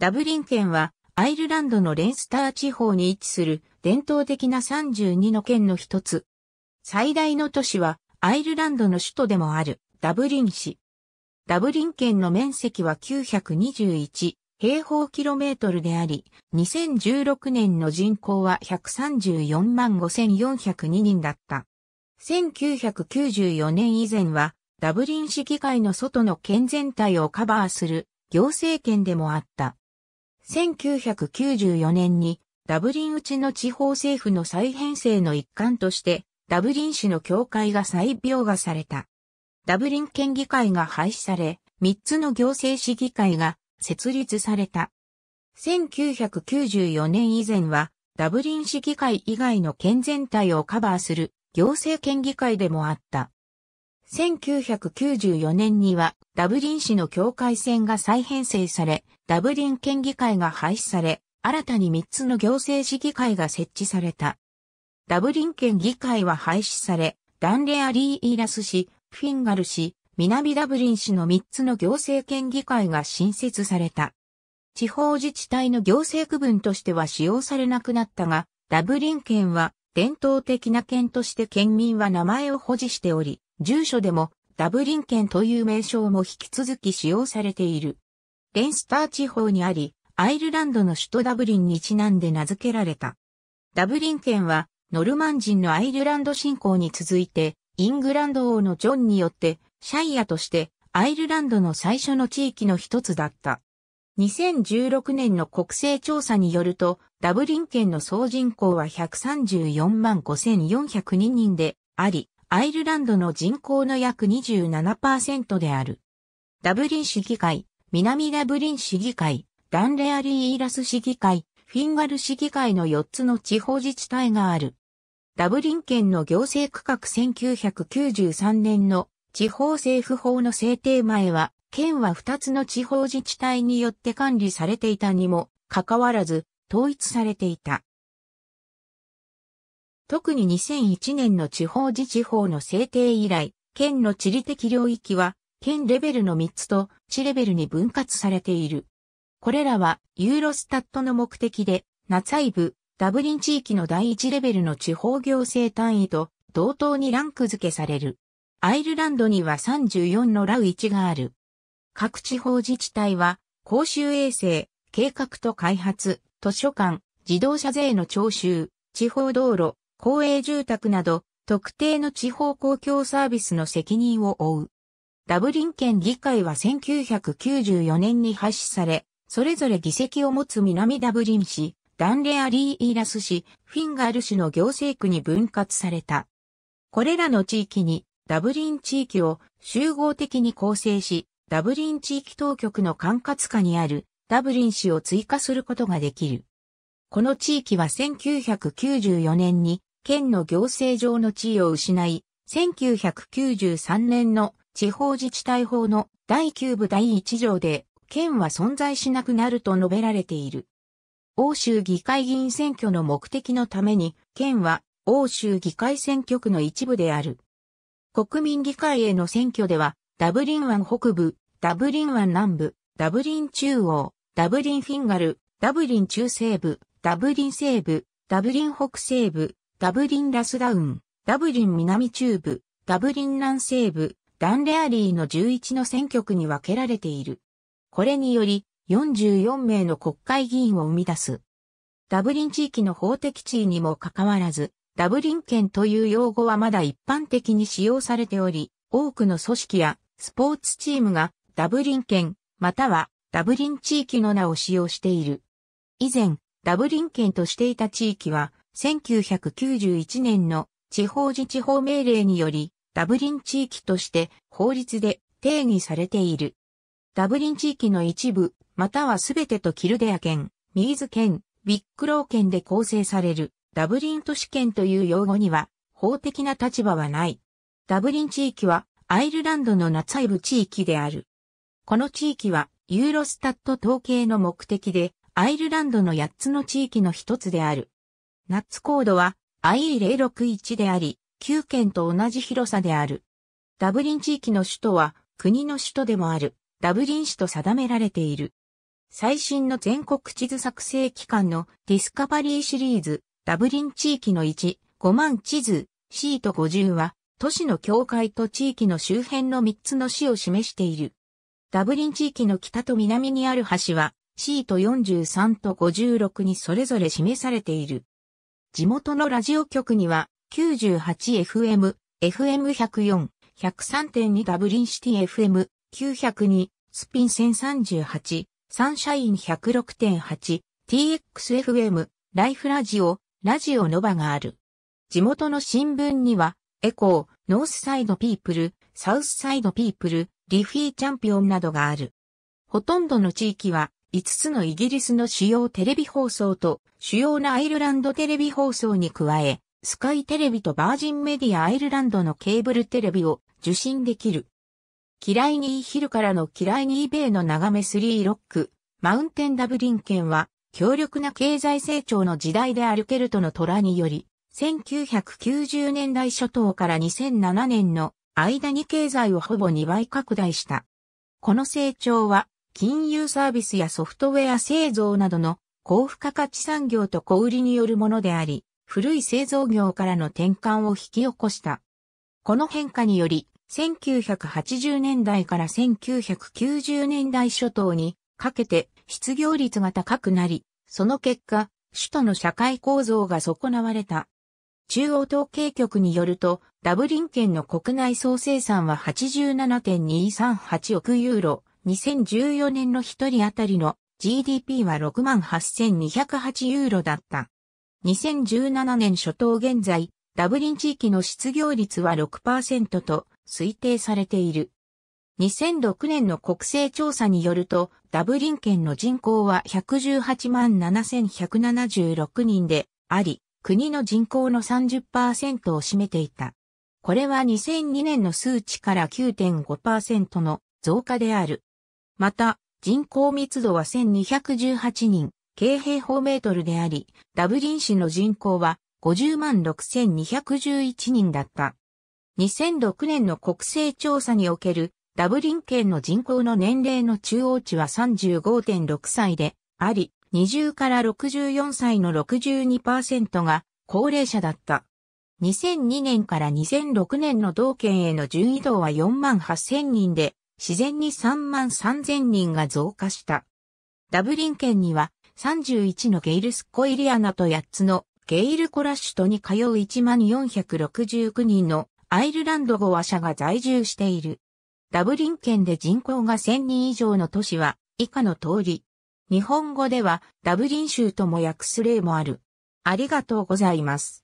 ダブリン県はアイルランドのレンスター地方に位置する伝統的な32の県の一つ。最大の都市はアイルランドの首都でもあるダブリン市。ダブリン県の面積は921平方キロメートルであり、2016年の人口は134万5402人だった。1994年以前はダブリン市議会の外の県全体をカバーする行政権でもあった。1994年にダブリンうちの地方政府の再編成の一環として、ダブリン市の教会が再描画された。ダブリン県議会が廃止され、3つの行政市議会が設立された。1994年以前は、ダブリン市議会以外の県全体をカバーする行政県議会でもあった。1994年にはダブリン市の境界線が再編成され、ダブリン県議会が廃止され、新たに3つの行政市議会が設置された。ダブリン県議会は廃止され、ダンレアリー・イーラス市、フィンガル市、南ダブリン市の3つの行政県議会が新設された。地方自治体の行政区分としては使用されなくなったが、ダブリン県は伝統的な県として県民は名前を保持しており、住所でもダブリン県という名称も引き続き使用されている。レンスター地方にあり、アイルランドの首都ダブリンにちなんで名付けられた。ダブリン県は、ノルマン人のアイルランド侵攻に続いて、イングランド王のジョンによって、シャイアとして、アイルランドの最初の地域の一つだった。2016年の国勢調査によると、ダブリン県の総人口は134万5402人であり、アイルランドの人口の約27%である。ダブリン市議会、南ダブリン市議会、ダンレアリー・イーラス市議会、フィンガル市議会の4つの地方自治体がある。ダブリン県の行政区画1993年の地方政府法の制定前は、県は2つの地方自治体によって管理されていたにもかかわらず統一されていた。特に2001年の地方自治法の制定以来、県の地理的領域は、県レベルの3つと、地レベルに分割されている。これらは、ユーロスタットの目的で、ナツァイブ、ダブリン地域の第1レベルの地方行政単位と、同等にランク付けされる。アイルランドには34のラウ1がある。各地方自治体は、公衆衛生、計画と開発、図書館、自動車税の徴収、地方道路、公営住宅など、特定の地方公共サービスの責任を負う。ダブリン県議会は1994年に廃止され、それぞれ議席を持つ南ダブリン市、ダンレアリー・イーラス市、フィンガール市の行政区に分割された。これらの地域にダブリン地域を集合的に構成し、ダブリン地域当局の管轄下にあるダブリン市を追加することができる。この地域は1994年に県の行政上の地位を失い、1993年の地方自治体法の第9部第1条で、県は存在しなくなると述べられている。欧州議会議員選挙の目的のために、県は欧州議会選挙区の一部である。国民議会への選挙では、ダブリン湾北部、ダブリン湾南部、ダブリン中央、ダブリンフィンガル、ダブリン中西部、ダブリン西部、ダブリン北西部、ダブリンラスダウン、ダブリン南中部、ダブリン南西部、ダンレアリーの11の選挙区に分けられている。これにより、44名の国会議員を生み出す。ダブリン地域の法的地位にもかかわらず、ダブリン県という用語はまだ一般的に使用されており、多くの組織やスポーツチームがダブリン県またはダブリン地域の名を使用している。以前、ダブリン県としていた地域は1991年の地方自治法命令により、ダブリン地域として法律で定義されている。ダブリン地域の一部、またはすべてとキルデア県、ミーズ県、ウィックロー県で構成されるダブリン都市圏という用語には法的な立場はない。ダブリン地域はアイルランドのナツァイブ地域である。この地域はユーロスタット統計の目的でアイルランドの8つの地域の一つである。ナッツコードは IE061 であり、9県と同じ広さである。ダブリン地域の首都は国の首都でもあるダブリン市と定められている。最新の全国地図作成機関のディスカバリーシリーズダブリン地域の1、5万地図、シート50は都市の境界と地域の周辺の3つの市を示している。ダブリン地域の北と南にある橋はシート43と56にそれぞれ示されている。地元のラジオ局には 98FM、FM104、103.2ダブリンシティ FM、902、スピン1038、サンシャイン106.8、TXFM、ライフラジオ、ラジオノバがある。地元の新聞には、エコー、ノースサイドピープル、サウスサイドピープル、リフィーチャンピオンなどがある。ほとんどの地域は5つのイギリスの主要テレビ放送と主要なアイルランドテレビ放送に加え、スカイテレビとバージンメディアアイルランドのケーブルテレビを受信できる。キライニーヒルからのキライニーベイの眺めスリーロック、マウンテンダブリン県は強力な経済成長の時代であるケルトの虎により、1990年代初頭から2007年の間に経済をほぼ2倍拡大した。この成長は金融サービスやソフトウェア製造などの高付加価値産業と小売りによるものであり、古い製造業からの転換を引き起こした。この変化により、1980年代から1990年代初頭にかけて失業率が高くなり、その結果、首都の社会構造が損なわれた。中央統計局によると、ダブリン県の国内総生産は87.238億ユーロ、2014年の一人当たりの GDP は68,208ユーロだった。2017年初頭現在、ダブリン地域の失業率は6%と推定されている。2006年の国勢調査によると、ダブリン県の人口は118万7176人であり、国の人口の30%を占めていた。これは2002年の数値から9.5%の増加である。また、人口密度は1218人、京平方メートルであり、ダブリン市の人口は50万6211人だった。2006年の国勢調査におけるダブリン県の人口の年齢の中央値は35.6歳であり、20から64歳の62%が高齢者だった。2002年から2006年の同県への順位移は4万8000人で、自然に3万3000人が増加した。ダブリン県には31のゲイルスコイリアナと8つのゲイルコラッシュとに通う1469人のアイルランド語話者が在住している。ダブリン県で人口が1000人以上の都市は以下の通り。日本語ではダブリン州とも訳す例もある。ありがとうございます。